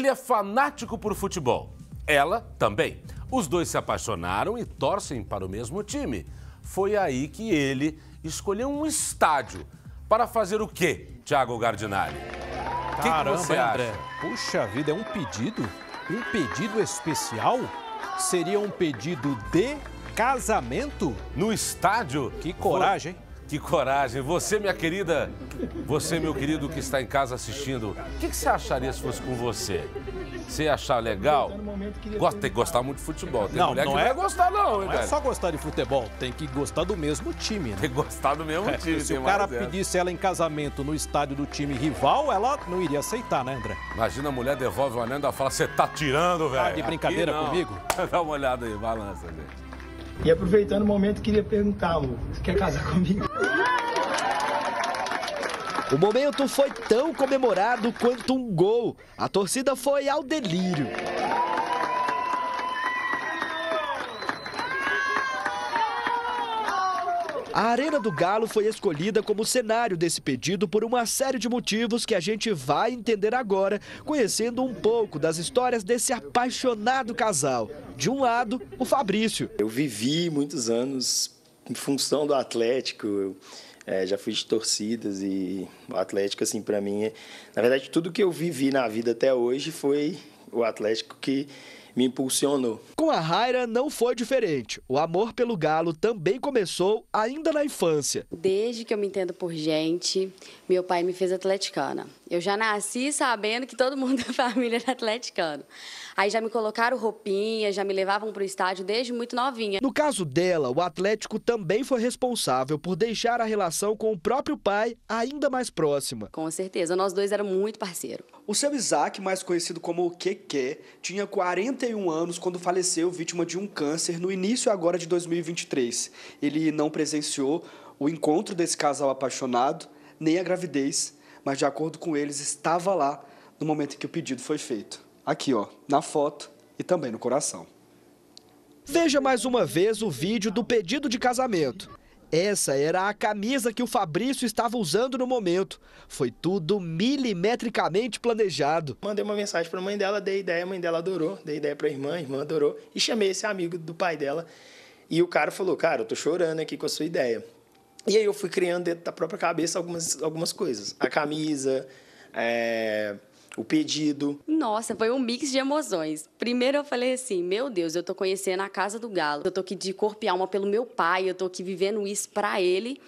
Ele é fanático por futebol. Ela também. Os dois se apaixonaram e torcem para o mesmo time. Foi aí que ele escolheu um estádio para fazer o quê, Thiago Gardinari? que, que, você acha? Puxa vida, é um pedido? Um pedido especial? Seria um pedido de casamento? No estádio? Que coragem, hein? Que coragem. Você, minha querida, você, meu querido, que está em casa assistindo, o que, que, você acharia se fosse com você? Você achar legal? Gosta, tem que gostar muito de futebol. Tem não, não, é gostar, não. Não é só gostar de futebol, tem que gostar do mesmo time. Né? Tem que gostar do mesmo é, time. Se o cara pedisse ela em casamento no estádio do time rival, ela não iria aceitar, né, André? Imagina a mulher devolve o anel e fala, você tá tirando, velho. Tá de brincadeira comigo? Dá uma olhada aí, balança, gente. E aproveitando o momento, queria perguntar, amor, você quer casar comigo? O momento foi tão comemorado quanto um gol. A torcida foi ao delírio. A Arena do Galo foi escolhida como cenário desse pedido por uma série de motivos que a gente vai entender agora, conhecendo um pouco das histórias desse apaixonado casal. De um lado, o Fabrício. Eu vivi muitos anos em função do Atlético. Eu... É, já fui de torcidas e o Atlético, assim, para mim, é... na verdade, tudo que eu vivi na vida até hoje foi o Atlético que me impulsionou. Com a Raira não foi diferente. O amor pelo galo também começou ainda na infância. Desde que eu me entendo por gente, meu pai me fez atleticana. Eu já nasci sabendo que todo mundo da família era atleticano. Aí já me colocaram roupinha, já me levavam para o estádio desde muito novinha. No caso dela, o Atlético também foi responsável por deixar a relação com o próprio pai ainda mais próxima. Com certeza, nós dois éramos muito parceiros. O seu Isaac, mais conhecido como o QQ, tinha 40 31 anos quando faleceu vítima de um câncer no início agora de 2023. Ele não presenciou o encontro desse casal apaixonado, nem a gravidez, mas de acordo com eles estava lá no momento em que o pedido foi feito. Aqui, ó, na foto e também no coração. Veja mais uma vez o vídeo do pedido de casamento. Essa era a camisa que o Fabrício estava usando no momento. Foi tudo milimetricamente planejado. Mandei uma mensagem para a mãe dela, dei ideia, a mãe dela adorou, dei ideia para a irmã, a irmã adorou e chamei esse amigo do pai dela. E o cara falou: "Cara, eu tô chorando aqui com a sua ideia". E aí eu fui criando dentro da própria cabeça algumas algumas coisas. A camisa, é o pedido. Nossa, foi um mix de emoções. Primeiro eu falei assim: meu Deus, eu tô conhecendo a casa do galo, eu tô aqui de corpo e alma pelo meu pai, eu tô aqui vivendo isso para ele.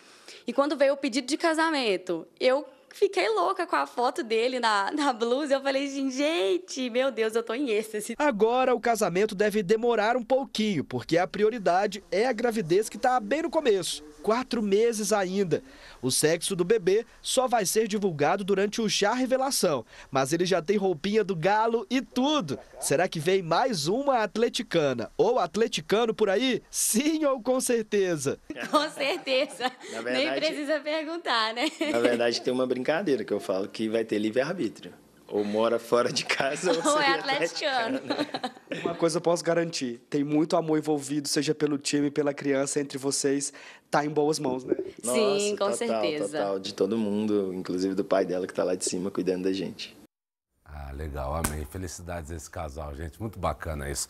E quando veio o pedido de casamento, eu fiquei louca com a foto dele na, na blusa. Eu falei, assim, gente, meu Deus, eu tô em êxtase. Agora o casamento deve demorar um pouquinho, porque a prioridade é a gravidez que tá bem no começo quatro meses ainda. O sexo do bebê só vai ser divulgado durante o chá revelação, mas ele já tem roupinha do galo e tudo. Será que vem mais uma atleticana ou atleticano por aí? Sim ou com certeza? Com certeza. Verdade, Nem precisa perguntar, né? Na verdade, tem uma brincadeira brincadeira que eu falo que vai ter livre-arbítrio. Ou mora fora de casa ou, ou é atleticano. Uma coisa eu posso garantir: tem muito amor envolvido, seja pelo time, pela criança, entre vocês. Tá em boas mãos, né? Nossa, Sim, com total, certeza. Total, de todo mundo, inclusive do pai dela que tá lá de cima cuidando da gente. Ah, legal, amém. Felicidades a esse casal, gente. Muito bacana isso.